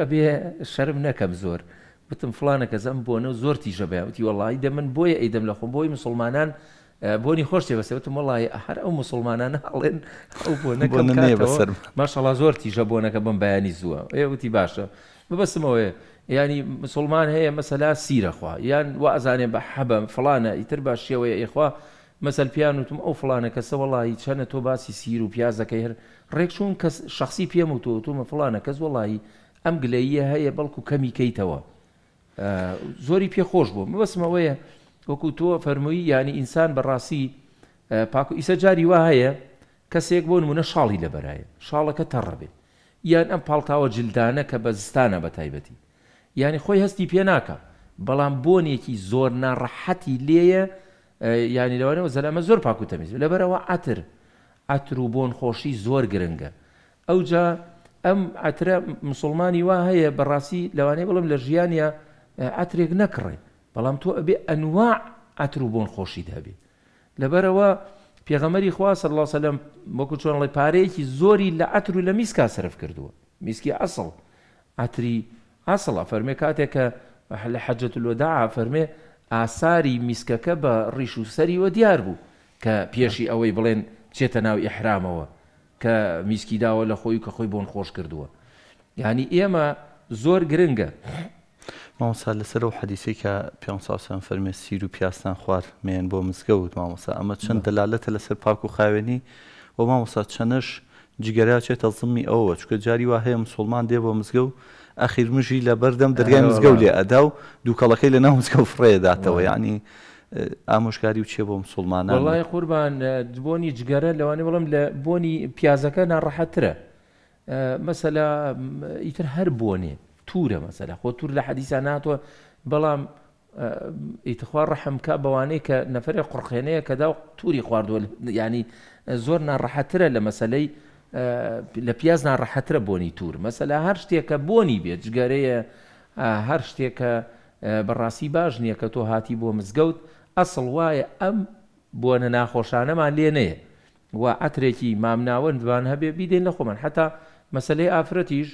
ئەبێ شەرم نەکەم زۆر وتم فلانە کەس ئەم بۆنە و زۆر تیژەبێ وتی وڵی دە من بۆیە ئەیدەم لە خۆم بۆی مسلمانان بۆنی خۆشتێ بەسەوتتم وڵی هەر ئەو مسلمانانە هەڵێن ئەو بۆنەکەسەر ماشەڵا زۆر تیژە بۆنەکە بم بەیانی زووە ئێ وتی باشە ببەسمەوەی ینی مسلمان هەیە مەسەلا سیرەخوا یان وا ئەزانێ بە حەبم فلانە ئیتر با شێوەیە ئێخوا مەسەل پیان وتم ئەو فلانە کەسە وڵی چەنە تۆ باسی سیر و پیازەکەی هەر ڕێکشون کەس شخصی پێم و تۆ تومە فلانە کەس وڵایی ئەم گلەیە هەیە بەڵکو کەمی کەیتەوە زۆری پێخۆش بوو مەبەسمەوەیە وەکو تۆ فەرمووی ینی ئینسان بەڕاستی پاکو ئیسە جاری وا هەیە کەسێک بۆ نمونە شاڵی لەبەرایە شاڵەکە تەڕەبێ یان ئەم پاڵتاوە جلدانە کە بە زستانە بە تایبەتی یعنی خۆی هەستی پێ ناکە بەڵام بۆنێکی زۆر ناڕەحەتی لێیە ینی لەوانەوە زەلامە زۆر پاکو تەمیز لەبەرەوە ئاتر ئاتر و بۆن خۆشی زۆر گرنگە ئەوجا ئەم ئەترە مسلمانی وا هەیە بەڕاستی لەوانەیە بڵم لە ژیانە ئەترێک نەکڕێ بەڵام تۆ ئەبێ ئەنوا ئەتر و بۆن خۆشیت هەبێ لەبەرەوە پێغەمەری خوا سەر الله سەلم وەکو چۆن لەڵی پارەیەکی زۆری لە ئەتر و لە میسکا سرف کردووە میسکی ئەسڵ ئەتری ئاسڵە فەرمێ کاتێکە لە حەجەت لۆدا فەرمێ ئاساری میسکەکە بە ڕیش و سەریوە دیار بوو کە پێشی ئەوەی بڵێن چێتە ناو ئیحرامەوە کە میسکی داوە لە خۆی کە خۆی بۆن خۆش کردووە یعنی ئێمە زۆر گرنگە مامۆسا لەسەر و حەدیسی کە پێساسان فەرمێ سیر و پیاستان خوار مێن بۆ مزگەوت مامۆسا ئەمە چەند دەلالەتە لەسەر پاک و خاوێنی بۆ مامۆسا چەنەش جگەرا چێتە زمی ئەوە چکە جاری وا هەیە مسلمان دێ بۆ مزگە و ئەخیر مژی لە بەردەم دەرگای مزگە و لێ ئەدا و دووکەڵەکەی لە ناو مزگە و فڕێداتەوە ینی ئامۆژکاری و چێ بۆ مسلمانە وڵی قوربان بۆنی جگەرە لەوانێ بڵم لە بۆنی پیازەکە ناڕەحەترە مەسەلا ئیتر هەر بۆنێ تورە مەسەلا خۆ تور لە حەدیسا ناتوە بەڵام ئیتخوا ڕەحمکە بەوانەیە کە نەفرێک قڕخێنەیە کەدا تووری خواردوە ینی زۆر ناڕەحەترە لە مەسلەی لە پیاز ناڕەحەترە بۆنی تور مەسەلا هەر شتێکە بۆنی بێت جگەرەیە هەر شتێکە بەڕاستی باش نییە کە تۆ هاتی بۆ مزگەوت ئەسڵ وایە ئەم بۆنە ناخۆشانەمان لێ نەیە و ئەترێکی مامناوەندوان هەبێ بیدێن لە خۆمان حتا مەسلەی ئافرەتیش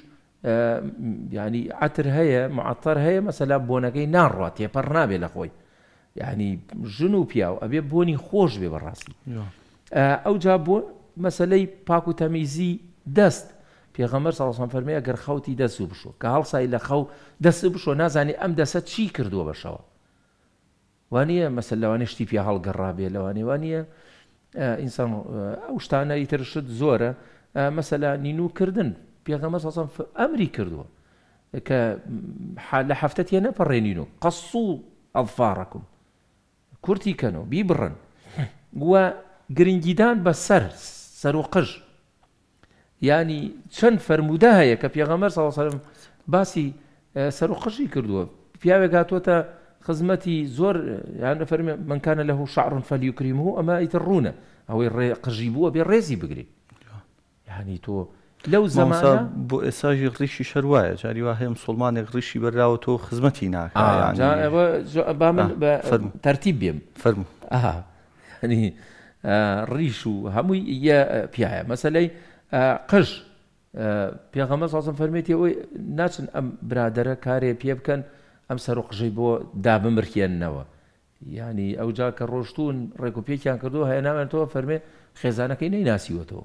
ینی ئەتر هەیە معاتەر هەیە مەسەلا بۆنەکەی ناڕات تێپەر نابێ لە خۆی یعنی ژن و پیاو ئەبێ بۆنی خۆش بێ بەڕاستی ئەو جا بۆ مەسلەی پاک و تەمیزی دەست پێغەمەر ساڵسان فەرمیە گەر خەوتی دەست و بشۆ کە هەڵسای لە خەو دەست بشۆ نازانی ئەم دەسە چی کردووە بەشەوە وانيا مثلا لو انا شتي فيها حال قرابي لو انا وانيه انسان او شتانه يترشد زورا مثلا نينو كردن بيغم اصلا في امري كردو ك حال حفتتي انا برينينو قصوا اظفاركم كرتي كانوا بيبرن و جرينجيدان بسر سروقج يعني شن فرموده هيك بيغمر صلى الله عليه وسلم باسي سروقج كردو في هذا خزمتي زور يعني فرمي من كان له شعر فليكرمه اما يترون او يقجبوا بالريزي بقري يعني تو لو زمان مصاب بو اساجي غريشي شروايا جاري واهي مسلماني غريشي براو تو خزمتي ناك آه، يعني جا جا بعمل آه فرمو ترتيب بيم فرمو اه يعني آه ريشو همو يا آه، بيايا مثلا آه قش آه بيغمس اصلا فرميتي وي ناس ام برادر كاري بيبكن كان ئەم سەر و قژەی بۆ دابمرکێننەوە ینی ئەو جا کە ڕۆشتون ڕێکوپێکیان کردو هەیە نامێن تۆ فەرمێ خێزانەکەی نەیناسیوەتەوە